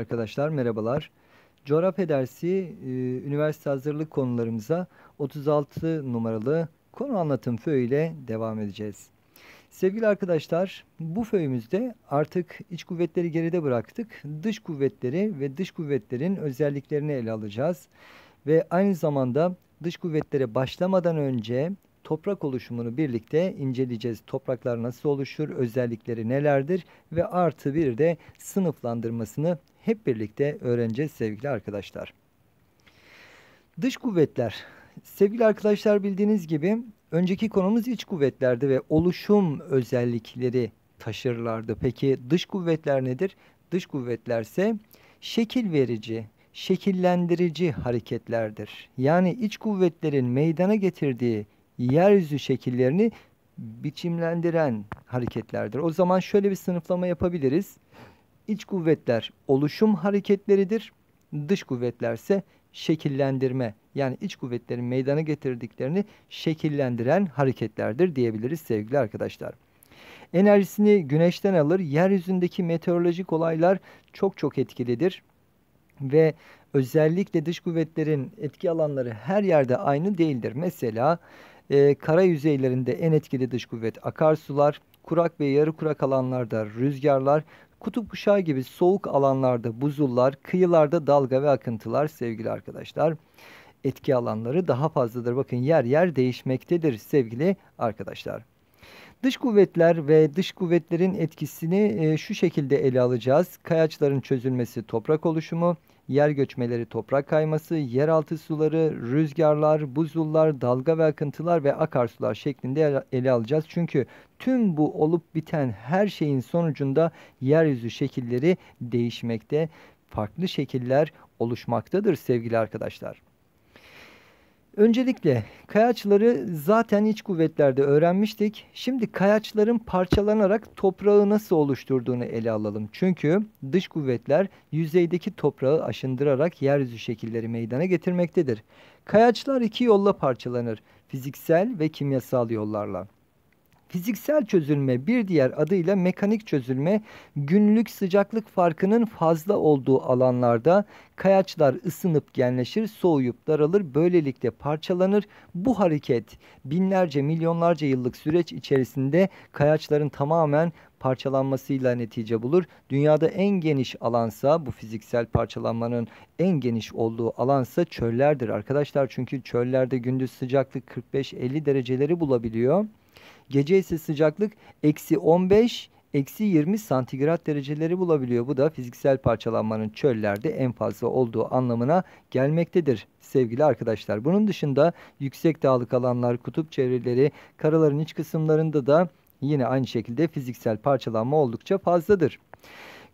Arkadaşlar merhabalar. Coğrafya dersi e, üniversite hazırlık konularımıza 36 numaralı konu anlatım föy ile devam edeceğiz. Sevgili arkadaşlar bu föyümüzde artık iç kuvvetleri geride bıraktık. Dış kuvvetleri ve dış kuvvetlerin özelliklerini ele alacağız. Ve aynı zamanda dış kuvvetlere başlamadan önce toprak oluşumunu birlikte inceleyeceğiz. Topraklar nasıl oluşur, özellikleri nelerdir ve artı bir de sınıflandırmasını hep birlikte öğreneceğiz sevgili arkadaşlar. Dış kuvvetler. Sevgili arkadaşlar bildiğiniz gibi önceki konumuz iç kuvvetlerdi ve oluşum özellikleri taşırlardı. Peki dış kuvvetler nedir? Dış kuvvetlerse şekil verici, şekillendirici hareketlerdir. Yani iç kuvvetlerin meydana getirdiği yeryüzü şekillerini biçimlendiren hareketlerdir. O zaman şöyle bir sınıflama yapabiliriz iç kuvvetler oluşum hareketleridir. Dış kuvvetlerse şekillendirme yani iç kuvvetlerin meydana getirdiklerini şekillendiren hareketlerdir diyebiliriz sevgili arkadaşlar. Enerjisini güneşten alır. Yeryüzündeki meteorolojik olaylar çok çok etkilidir ve özellikle dış kuvvetlerin etki alanları her yerde aynı değildir. Mesela e, kara yüzeylerinde en etkili dış kuvvet akarsular, kurak ve yarı kurak alanlarda rüzgarlar, Kutup kuşağı gibi soğuk alanlarda buzullar, kıyılarda dalga ve akıntılar sevgili arkadaşlar. Etki alanları daha fazladır. Bakın yer yer değişmektedir sevgili arkadaşlar. Dış kuvvetler ve dış kuvvetlerin etkisini e, şu şekilde ele alacağız. Kayaçların çözülmesi, toprak oluşumu, yer göçmeleri, toprak kayması, yeraltı suları, rüzgarlar, buzullar, dalga ve akıntılar ve akarsular şeklinde ele alacağız. Çünkü tüm bu olup biten her şeyin sonucunda yeryüzü şekilleri değişmekte, farklı şekiller oluşmaktadır sevgili arkadaşlar. Öncelikle kayaçları zaten iç kuvvetlerde öğrenmiştik. Şimdi kayaçların parçalanarak toprağı nasıl oluşturduğunu ele alalım. Çünkü dış kuvvetler yüzeydeki toprağı aşındırarak yeryüzü şekilleri meydana getirmektedir. Kayaçlar iki yolla parçalanır. Fiziksel ve kimyasal yollarla. Fiziksel çözülme bir diğer adıyla mekanik çözülme günlük sıcaklık farkının fazla olduğu alanlarda kayaçlar ısınıp genleşir, soğuyup daralır, böylelikle parçalanır. Bu hareket binlerce milyonlarca yıllık süreç içerisinde kayaçların tamamen parçalanmasıyla netice bulur. Dünyada en geniş alansa bu fiziksel parçalanmanın en geniş olduğu alansa çöllerdir arkadaşlar. Çünkü çöllerde gündüz sıcaklık 45-50 dereceleri bulabiliyor. Gece ise sıcaklık eksi 15 eksi 20 santigrat dereceleri bulabiliyor. Bu da fiziksel parçalanmanın çöllerde en fazla olduğu anlamına gelmektedir sevgili arkadaşlar. Bunun dışında yüksek dağlık alanlar, kutup çevreleri, karaların iç kısımlarında da yine aynı şekilde fiziksel parçalanma oldukça fazladır.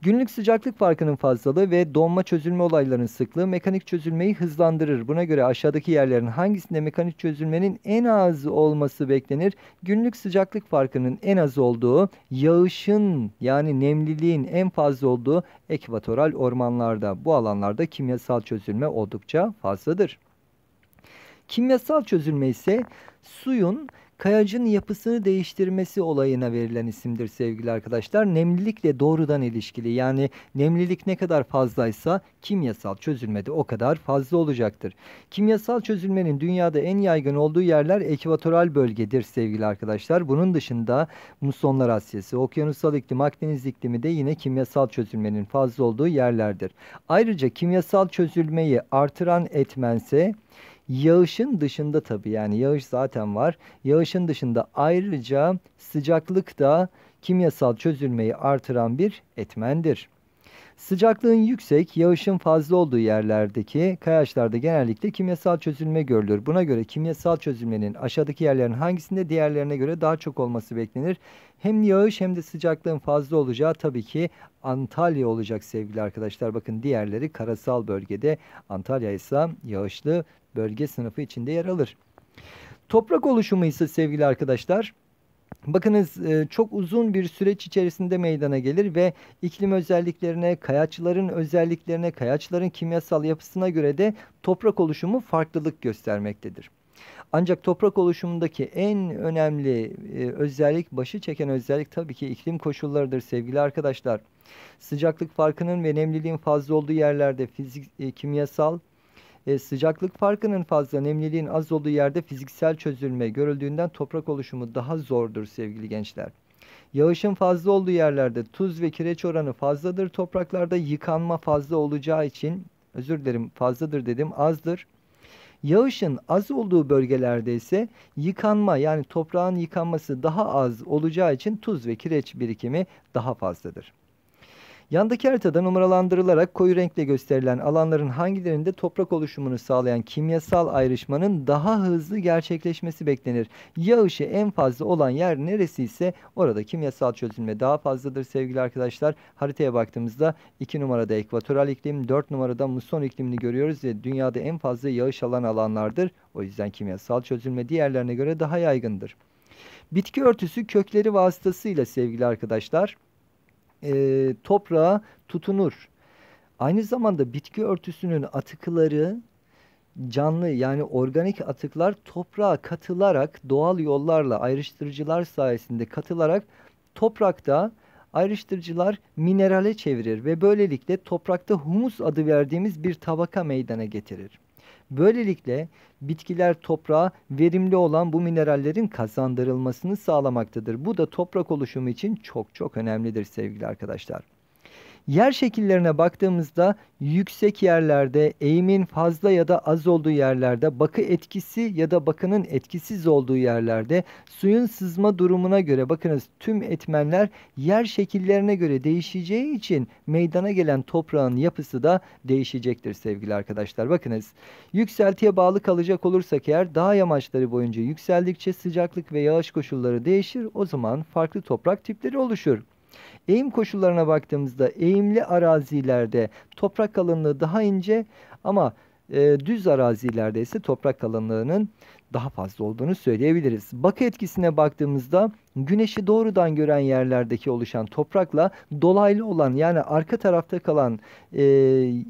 Günlük sıcaklık farkının fazlalığı ve donma çözülme olaylarının sıklığı mekanik çözülmeyi hızlandırır. Buna göre aşağıdaki yerlerin hangisinde mekanik çözülmenin en az olması beklenir? Günlük sıcaklık farkının en az olduğu, yağışın yani nemliliğin en fazla olduğu ekvatoral ormanlarda. Bu alanlarda kimyasal çözülme oldukça fazladır. Kimyasal çözülme ise suyun kayacın yapısını değiştirmesi olayına verilen isimdir sevgili arkadaşlar. Nemlilikle doğrudan ilişkili yani nemlilik ne kadar fazlaysa kimyasal çözülme o kadar fazla olacaktır. Kimyasal çözülmenin dünyada en yaygın olduğu yerler ekvatoral bölgedir sevgili arkadaşlar. Bunun dışında Musonlar Asyası, okyanusal iklim, Akdeniz iklimi de yine kimyasal çözülmenin fazla olduğu yerlerdir. Ayrıca kimyasal çözülmeyi artıran etmense Yağışın dışında tabii yani yağış zaten var. Yağışın dışında ayrıca sıcaklık da kimyasal çözülmeyi artıran bir etmendir. Sıcaklığın yüksek, yağışın fazla olduğu yerlerdeki kayaçlarda genellikle kimyasal çözülme görülür. Buna göre kimyasal çözülmenin aşağıdaki yerlerin hangisinde diğerlerine göre daha çok olması beklenir. Hem yağış hem de sıcaklığın fazla olacağı tabii ki Antalya olacak sevgili arkadaşlar. Bakın diğerleri karasal bölgede. Antalya ise yağışlı bölge sınıfı içinde yer alır. Toprak oluşumu ise sevgili arkadaşlar Bakınız e, çok uzun bir süreç içerisinde meydana gelir ve iklim özelliklerine, kayaçların özelliklerine, kayaçların kimyasal yapısına göre de toprak oluşumu farklılık göstermektedir. Ancak toprak oluşumundaki en önemli e, özellik, başı çeken özellik tabii ki iklim koşullarıdır sevgili arkadaşlar. Sıcaklık farkının ve nemliliğin fazla olduğu yerlerde fizik, e, kimyasal, e, sıcaklık farkının fazla, nemliliğin az olduğu yerde fiziksel çözülme görüldüğünden toprak oluşumu daha zordur sevgili gençler. Yağışın fazla olduğu yerlerde tuz ve kireç oranı fazladır. Topraklarda yıkanma fazla olacağı için özür dilerim fazladır dedim azdır. Yağışın az olduğu bölgelerde ise yıkanma yani toprağın yıkanması daha az olacağı için tuz ve kireç birikimi daha fazladır. Yandaki haritada numaralandırılarak koyu renkle gösterilen alanların hangilerinde toprak oluşumunu sağlayan kimyasal ayrışmanın daha hızlı gerçekleşmesi beklenir. Yağışı en fazla olan yer neresi ise orada kimyasal çözülme daha fazladır sevgili arkadaşlar. Haritaya baktığımızda 2 numarada ekvatoral iklim, 4 numarada muson iklimini görüyoruz ve dünyada en fazla yağış alan alanlardır. O yüzden kimyasal çözülme diğerlerine göre daha yaygındır. Bitki örtüsü kökleri vasıtasıyla sevgili arkadaşlar e, toprağa tutunur. Aynı zamanda bitki örtüsünün atıkları canlı yani organik atıklar toprağa katılarak doğal yollarla ayrıştırıcılar sayesinde katılarak toprakta ayrıştırıcılar minerale çevirir ve böylelikle toprakta humus adı verdiğimiz bir tabaka meydana getirir. Böylelikle bitkiler toprağa verimli olan bu minerallerin kazandırılmasını sağlamaktadır. Bu da toprak oluşumu için çok çok önemlidir sevgili arkadaşlar. Yer şekillerine baktığımızda yüksek yerlerde eğimin fazla ya da az olduğu yerlerde, bakı etkisi ya da bakının etkisiz olduğu yerlerde, suyun sızma durumuna göre bakınız tüm etmenler yer şekillerine göre değişeceği için meydana gelen toprağın yapısı da değişecektir sevgili arkadaşlar. Bakınız yükseltiye bağlı kalacak olursak eğer dağ yamaçları boyunca yükseldikçe sıcaklık ve yağış koşulları değişir. O zaman farklı toprak tipleri oluşur. Eğim koşullarına baktığımızda eğimli arazilerde toprak kalınlığı daha ince ama e, düz arazilerde ise toprak kalınlığının daha fazla olduğunu söyleyebiliriz. Bakı etkisine baktığımızda güneşi doğrudan gören yerlerdeki oluşan toprakla dolaylı olan yani arka tarafta kalan e,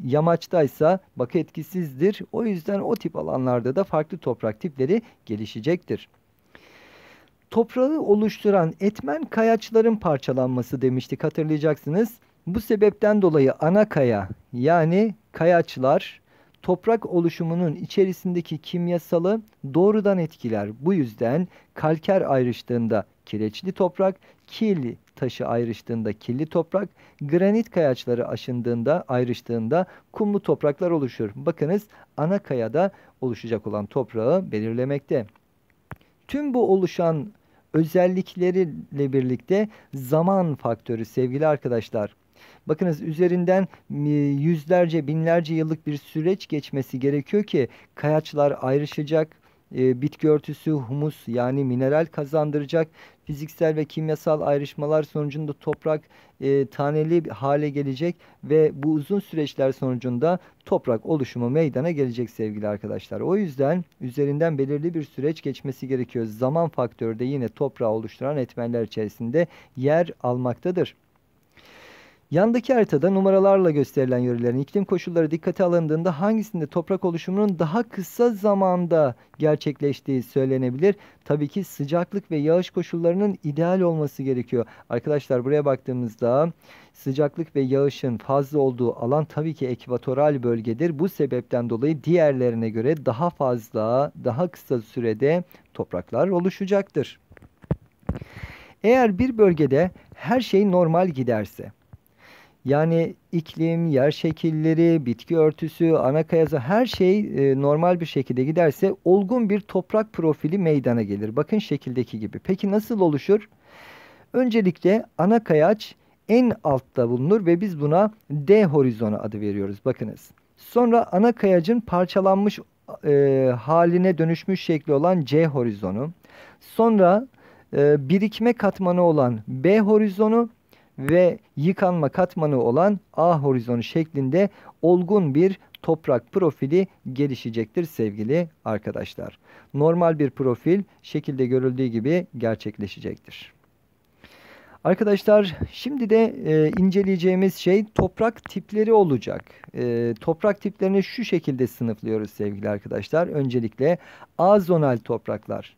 yamaçtaysa bakı etkisizdir. O yüzden o tip alanlarda da farklı toprak tipleri gelişecektir toprağı oluşturan etmen kayaçların parçalanması demiştik hatırlayacaksınız. Bu sebepten dolayı ana kaya yani kayaçlar toprak oluşumunun içerisindeki kimyasalı doğrudan etkiler. Bu yüzden kalker ayrıştığında kireçli toprak, kil taşı ayrıştığında kirli toprak, granit kayaçları aşındığında ayrıştığında kumlu topraklar oluşur. Bakınız ana kayada oluşacak olan toprağı belirlemekte. Tüm bu oluşan özellikleriyle birlikte zaman faktörü sevgili arkadaşlar. Bakınız üzerinden e, yüzlerce binlerce yıllık bir süreç geçmesi gerekiyor ki kayaçlar ayrışacak, e, bitki örtüsü humus yani mineral kazandıracak fiziksel ve kimyasal ayrışmalar sonucunda toprak e, taneli hale gelecek ve bu uzun süreçler sonucunda toprak oluşumu meydana gelecek sevgili arkadaşlar. O yüzden üzerinden belirli bir süreç geçmesi gerekiyor. Zaman faktörü de yine toprağı oluşturan etmenler içerisinde yer almaktadır. Yandaki haritada numaralarla gösterilen yörelerin iklim koşulları dikkate alındığında hangisinde toprak oluşumunun daha kısa zamanda gerçekleştiği söylenebilir? Tabii ki sıcaklık ve yağış koşullarının ideal olması gerekiyor. Arkadaşlar buraya baktığımızda sıcaklık ve yağışın fazla olduğu alan tabii ki ekvatoral bölgedir. Bu sebepten dolayı diğerlerine göre daha fazla, daha kısa sürede topraklar oluşacaktır. Eğer bir bölgede her şey normal giderse yani iklim, yer şekilleri, bitki örtüsü, ana kayası her şey e, normal bir şekilde giderse olgun bir toprak profili meydana gelir. Bakın şekildeki gibi. Peki nasıl oluşur? Öncelikle ana kayaç en altta bulunur ve biz buna D horizonu adı veriyoruz. Bakınız. Sonra ana kayacın parçalanmış e, haline dönüşmüş şekli olan C horizonu. Sonra e, birikme katmanı olan B horizonu ve yıkanma katmanı olan A horizonu şeklinde olgun bir toprak profili gelişecektir sevgili arkadaşlar. Normal bir profil şekilde görüldüğü gibi gerçekleşecektir. Arkadaşlar şimdi de e, inceleyeceğimiz şey toprak tipleri olacak. E, toprak tiplerini şu şekilde sınıflıyoruz sevgili arkadaşlar. Öncelikle azonal topraklar.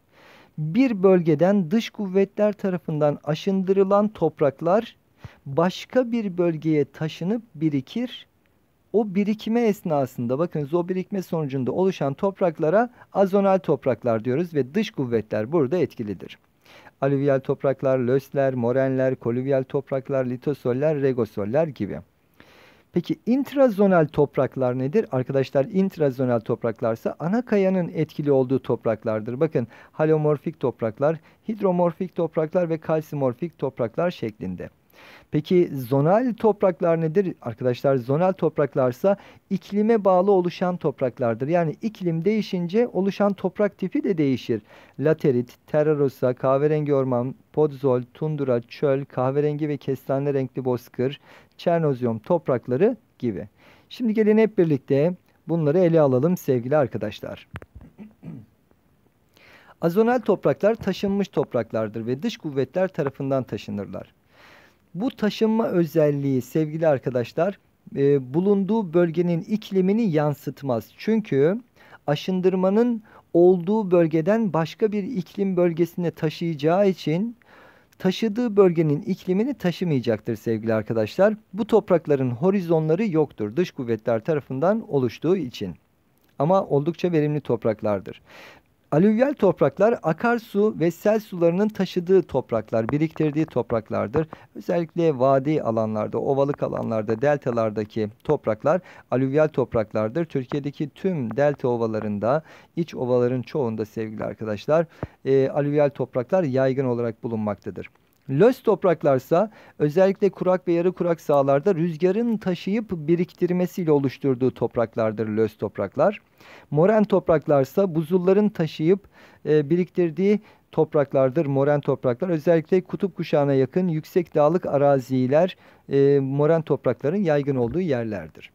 Bir bölgeden dış kuvvetler tarafından aşındırılan topraklar başka bir bölgeye taşınıp birikir. O birikime esnasında bakın o birikme sonucunda oluşan topraklara azonal topraklar diyoruz ve dış kuvvetler burada etkilidir. Alüvyal topraklar, lösler, morenler, kolüvyal topraklar, litosoller, regosoller gibi. Peki intrazonal topraklar nedir? Arkadaşlar intrazonal topraklarsa ana kayanın etkili olduğu topraklardır. Bakın halomorfik topraklar, hidromorfik topraklar ve kalsimorfik topraklar şeklinde. Peki zonal topraklar nedir arkadaşlar? Zonal topraklarsa iklime bağlı oluşan topraklardır. Yani iklim değişince oluşan toprak tipi de değişir. Laterit, terrarosa, kahverengi orman, podzol, tundura, çöl, kahverengi ve kestane renkli bozkır, çernozyum toprakları gibi. Şimdi gelin hep birlikte bunları ele alalım sevgili arkadaşlar. Azonal topraklar taşınmış topraklardır ve dış kuvvetler tarafından taşınırlar. Bu taşınma özelliği sevgili arkadaşlar e, bulunduğu bölgenin iklimini yansıtmaz. Çünkü aşındırmanın olduğu bölgeden başka bir iklim bölgesine taşıyacağı için taşıdığı bölgenin iklimini taşımayacaktır sevgili arkadaşlar. Bu toprakların horizonları yoktur dış kuvvetler tarafından oluştuğu için. Ama oldukça verimli topraklardır. Alüvyal topraklar akarsu ve sel sularının taşıdığı topraklar, biriktirdiği topraklardır. Özellikle vadi alanlarda, ovalık alanlarda, deltalardaki topraklar alüvyal topraklardır. Türkiye'deki tüm delta ovalarında, iç ovaların çoğunda sevgili arkadaşlar e, alüvyal topraklar yaygın olarak bulunmaktadır. Löz topraklarsa özellikle kurak ve yarı kurak sahalarda rüzgarın taşıyıp biriktirmesiyle oluşturduğu topraklardır Löz topraklar. Moren topraklarsa buzulların taşıyıp e, biriktirdiği topraklardır moren topraklar. Özellikle kutup kuşağına yakın yüksek dağlık araziler e, moren toprakların yaygın olduğu yerlerdir.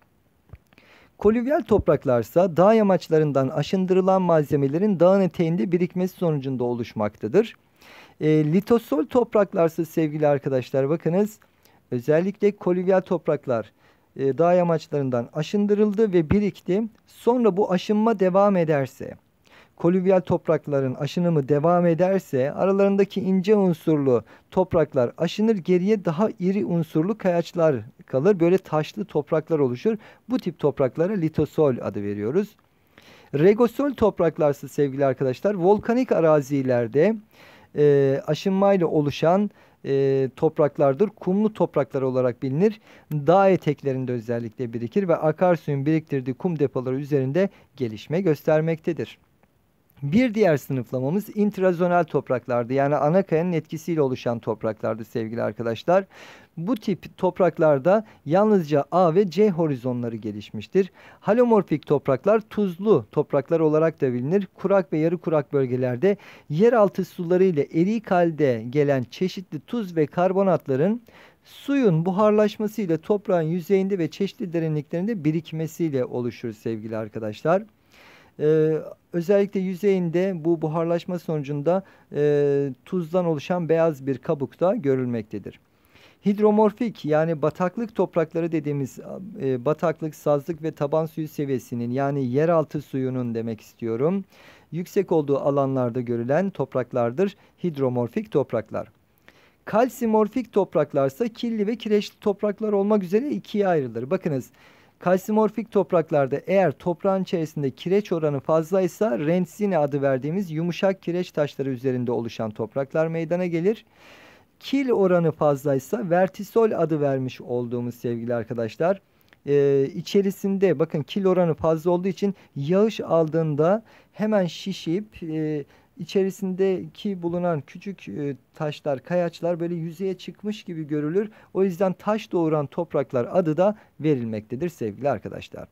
Kolüvyal topraklarsa dağ yamaçlarından aşındırılan malzemelerin dağın eteğinde birikmesi sonucunda oluşmaktadır. E, litosol topraklarsa sevgili arkadaşlar bakınız özellikle kolivyal topraklar e, dağ yamaçlarından aşındırıldı ve birikti. Sonra bu aşınma devam ederse kolivyal toprakların aşınımı devam ederse aralarındaki ince unsurlu topraklar aşınır geriye daha iri unsurlu kayaçlar kalır. Böyle taşlı topraklar oluşur. Bu tip topraklara litosol adı veriyoruz. Regosol topraklarsa sevgili arkadaşlar volkanik arazilerde e, aşınmayla oluşan e, topraklardır. Kumlu topraklar olarak bilinir. Dağ eteklerinde özellikle birikir ve akarsuyun biriktirdiği kum depoları üzerinde gelişme göstermektedir. Bir diğer sınıflamamız intrazonal topraklardı. Yani ana kayanın etkisiyle oluşan topraklardı sevgili arkadaşlar. Bu tip topraklarda yalnızca A ve C horizonları gelişmiştir. Halomorfik topraklar tuzlu topraklar olarak da bilinir. Kurak ve yarı kurak bölgelerde yeraltı suları ile erik halde gelen çeşitli tuz ve karbonatların suyun buharlaşmasıyla toprağın yüzeyinde ve çeşitli derinliklerinde birikmesiyle oluşur sevgili arkadaşlar. E, özellikle yüzeyinde bu buharlaşma sonucunda e, tuzdan oluşan beyaz bir kabuk da görülmektedir. Hidromorfik yani bataklık toprakları dediğimiz e, bataklık, sazlık ve taban suyu seviyesinin yani yeraltı suyunun demek istiyorum. Yüksek olduğu alanlarda görülen topraklardır hidromorfik topraklar. Kalsimorfik topraklarsa killi ve kireçli topraklar olmak üzere ikiye ayrılır. Bakınız Kalsimorfik topraklarda eğer toprağın içerisinde kireç oranı fazlaysa rentsine adı verdiğimiz yumuşak kireç taşları üzerinde oluşan topraklar meydana gelir. Kil oranı fazlaysa vertisol adı vermiş olduğumuz sevgili arkadaşlar ee, içerisinde bakın kil oranı fazla olduğu için yağış aldığında hemen şişip e, içerisindeki bulunan küçük e, taşlar, kayaçlar böyle yüzeye çıkmış gibi görülür. O yüzden taş doğuran topraklar adı da verilmektedir sevgili arkadaşlar.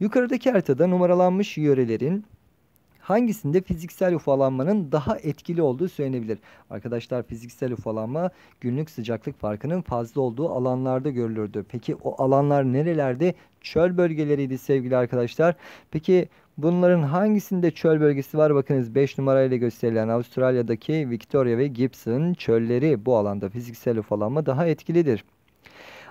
Yukarıdaki haritada numaralanmış yörelerin hangisinde fiziksel ufalanmanın daha etkili olduğu söylenebilir? Arkadaşlar fiziksel ufalanma günlük sıcaklık farkının fazla olduğu alanlarda görülürdü. Peki o alanlar nerelerde? Çöl bölgeleriydi sevgili arkadaşlar. Peki Bunların hangisinde çöl bölgesi var? Bakınız 5 numarayla gösterilen Avustralya'daki Victoria ve Gibson çölleri bu alanda fiziksel ufalanma daha etkilidir.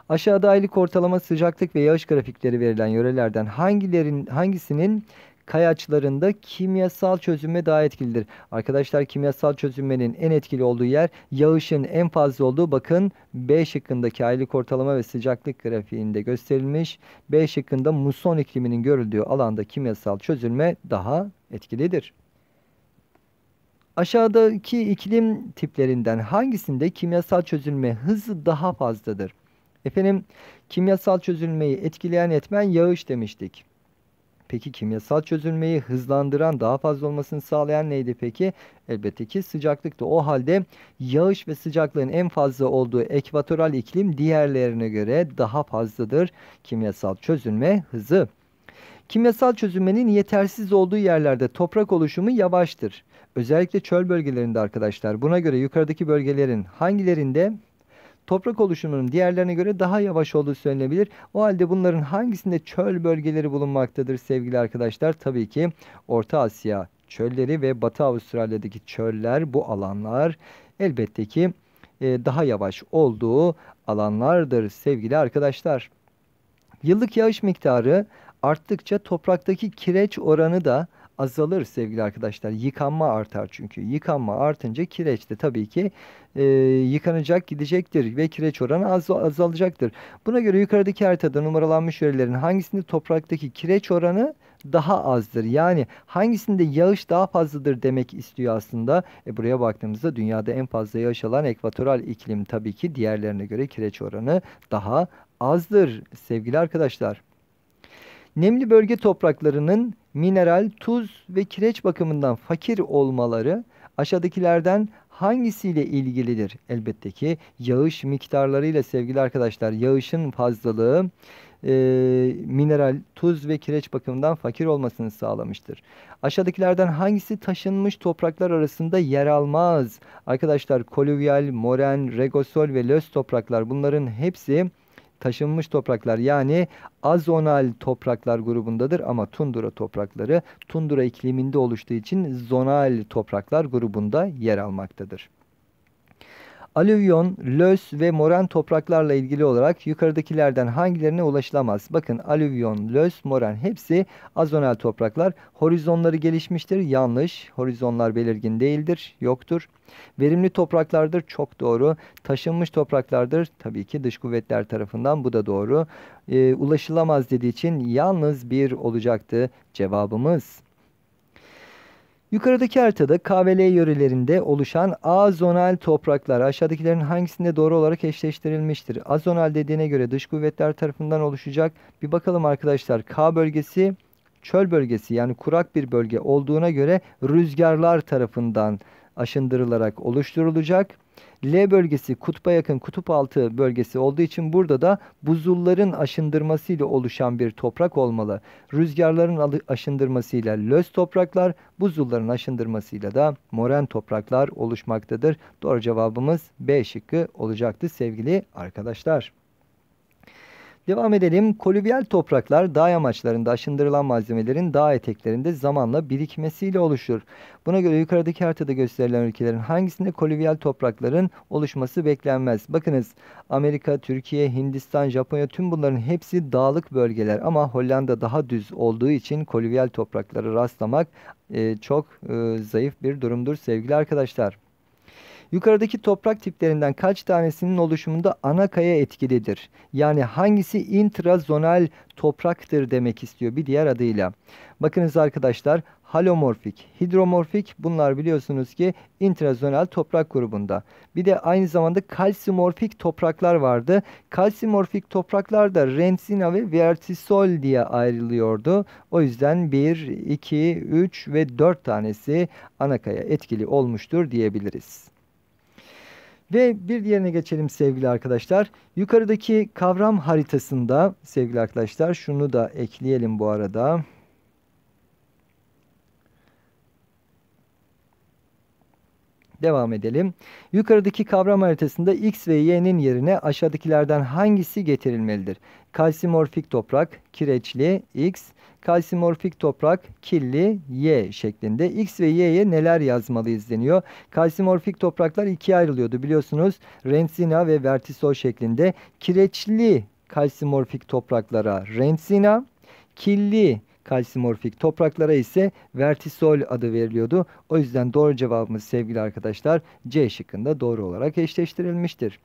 Aşağıda aylık ortalama sıcaklık ve yağış grafikleri verilen yörelerden hangilerin hangisinin kayaçlarında kimyasal çözünme daha etkilidir. Arkadaşlar kimyasal çözünmenin en etkili olduğu yer yağışın en fazla olduğu bakın B şıkkındaki aylık ortalama ve sıcaklık grafiğinde gösterilmiş. B şıkkında muson ikliminin görüldüğü alanda kimyasal çözünme daha etkilidir. Aşağıdaki iklim tiplerinden hangisinde kimyasal çözülme hızı daha fazladır? Efendim kimyasal çözülmeyi etkileyen etmen yağış demiştik. Peki kimyasal çözülmeyi hızlandıran, daha fazla olmasını sağlayan neydi peki? Elbette ki sıcaklıktı. O halde yağış ve sıcaklığın en fazla olduğu ekvatoral iklim diğerlerine göre daha fazladır kimyasal çözülme hızı. Kimyasal çözülmenin yetersiz olduğu yerlerde toprak oluşumu yavaştır. Özellikle çöl bölgelerinde arkadaşlar. Buna göre yukarıdaki bölgelerin hangilerinde toprak oluşumunun diğerlerine göre daha yavaş olduğu söylenebilir. O halde bunların hangisinde çöl bölgeleri bulunmaktadır sevgili arkadaşlar? Tabii ki Orta Asya çölleri ve Batı Avustralya'daki çöller bu alanlar elbette ki e, daha yavaş olduğu alanlardır sevgili arkadaşlar. Yıllık yağış miktarı arttıkça topraktaki kireç oranı da azalır sevgili arkadaşlar. Yıkanma artar çünkü. Yıkanma artınca kireç de tabii ki e, yıkanacak gidecektir ve kireç oranı az, azalacaktır. Buna göre yukarıdaki haritada numaralanmış yörelerin hangisinde topraktaki kireç oranı daha azdır. Yani hangisinde yağış daha fazladır demek istiyor aslında. E buraya baktığımızda dünyada en fazla yağış alan ekvatoral iklim tabii ki diğerlerine göre kireç oranı daha azdır sevgili arkadaşlar. Nemli bölge topraklarının mineral, tuz ve kireç bakımından fakir olmaları aşağıdakilerden hangisiyle ilgilidir? Elbette ki yağış miktarlarıyla sevgili arkadaşlar yağışın fazlalığı e, mineral, tuz ve kireç bakımından fakir olmasını sağlamıştır. Aşağıdakilerden hangisi taşınmış topraklar arasında yer almaz? Arkadaşlar kolüvyal, moren, regosol ve löz topraklar bunların hepsi taşınmış topraklar yani azonal topraklar grubundadır ama tundura toprakları tundura ikliminde oluştuğu için zonal topraklar grubunda yer almaktadır. Alüvyon, löz ve moran topraklarla ilgili olarak yukarıdakilerden hangilerine ulaşılamaz? Bakın alüvyon, löz, moran hepsi azonal topraklar. Horizonları gelişmiştir. Yanlış. Horizonlar belirgin değildir. Yoktur. Verimli topraklardır. Çok doğru. Taşınmış topraklardır. Tabii ki dış kuvvetler tarafından bu da doğru. E, ulaşılamaz dediği için yalnız bir olacaktı cevabımız. Yukarıdaki haritada KVL yörelerinde oluşan azonal topraklar aşağıdakilerin hangisinde doğru olarak eşleştirilmiştir? Azonal dediğine göre dış kuvvetler tarafından oluşacak. Bir bakalım arkadaşlar K bölgesi çöl bölgesi yani kurak bir bölge olduğuna göre rüzgarlar tarafından oluşacak aşındırılarak oluşturulacak. L bölgesi kutba yakın kutup altı bölgesi olduğu için burada da buzulların aşındırmasıyla oluşan bir toprak olmalı. Rüzgarların aşındırmasıyla löz topraklar, buzulların aşındırmasıyla da moren topraklar oluşmaktadır. Doğru cevabımız B şıkkı olacaktı sevgili arkadaşlar. Devam edelim. Kolüvyal topraklar dağ yamaçlarında aşındırılan malzemelerin dağ eteklerinde zamanla birikmesiyle oluşur. Buna göre yukarıdaki haritada gösterilen ülkelerin hangisinde kolüvyal toprakların oluşması beklenmez? Bakınız Amerika, Türkiye, Hindistan, Japonya tüm bunların hepsi dağlık bölgeler ama Hollanda daha düz olduğu için kolüvyal toprakları rastlamak e, çok e, zayıf bir durumdur sevgili arkadaşlar. Yukarıdaki toprak tiplerinden kaç tanesinin oluşumunda ana kaya etkilidir? Yani hangisi intrazonal topraktır demek istiyor bir diğer adıyla. Bakınız arkadaşlar halomorfik, hidromorfik bunlar biliyorsunuz ki intrazonal toprak grubunda. Bir de aynı zamanda kalsimorfik topraklar vardı. Kalsimorfik topraklar da rentsina ve vertisol diye ayrılıyordu. O yüzden 1, 2, 3 ve 4 tanesi ana anakaya etkili olmuştur diyebiliriz. Ve bir diğerine geçelim sevgili arkadaşlar. Yukarıdaki kavram haritasında sevgili arkadaşlar şunu da ekleyelim bu arada. Devam edelim. Yukarıdaki kavram haritasında X ve Y'nin yerine aşağıdakilerden hangisi getirilmelidir? Kalsimorfik toprak, kireçli X, Kalsimorfik toprak killi Y şeklinde. X ve Y'ye neler yazmalıyız deniyor. Kalsimorfik topraklar ikiye ayrılıyordu biliyorsunuz. Rensina ve Vertisol şeklinde. Kireçli kalsimorfik topraklara rensina, killi kalsimorfik topraklara ise vertisol adı veriliyordu. O yüzden doğru cevabımız sevgili arkadaşlar C şıkkında doğru olarak eşleştirilmiştir.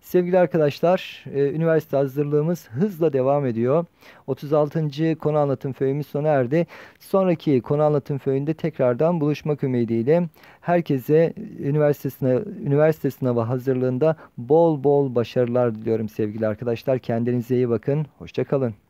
Sevgili arkadaşlar, e, üniversite hazırlığımız hızla devam ediyor. 36. konu anlatım föyümüz sona erdi. Sonraki konu anlatım föyünde tekrardan buluşmak ümidiyle herkese üniversite sınavı, üniversite sınavı hazırlığında bol bol başarılar diliyorum sevgili arkadaşlar. Kendinize iyi bakın, hoşçakalın.